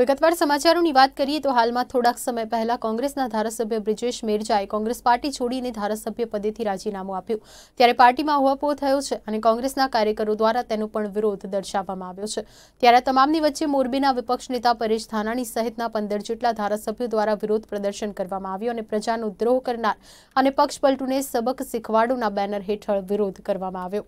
વિગતવાર સમાચારોની વાત કરીએ તો હાલમાં થોડાક સમય પહેલા કોંગ્રેસના ધારાસભ્ય બ્રિજેશ મેરજાએ કોંગ્રેસ પાર્ટી છોડીને ધારાસભ્ય પદેથી રાજીનામું આપ્યું ત્યારે પાર્ટીમાં હોવાપો થયો છે અને કોંગ્રેસના કાર્યકરો દ્વારા તેનો પણ વિરોધ દર્શાવવામાં આવ્યો છે ત્યારે તમામની વચ્ચે મોરબીના વિપક્ષ નેતા પરેશ ધાનાણી સહિતના પંદર જેટલા ધારાસભ્યો દ્વારા વિરોધ પ્રદર્શન કરવામાં આવ્યું અને પ્રજાનો દ્રોહ કરનાર અને પક્ષ પલટુને સબક શીખવાડોના બેનર હેઠળ વિરોધ કરવામાં આવ્યો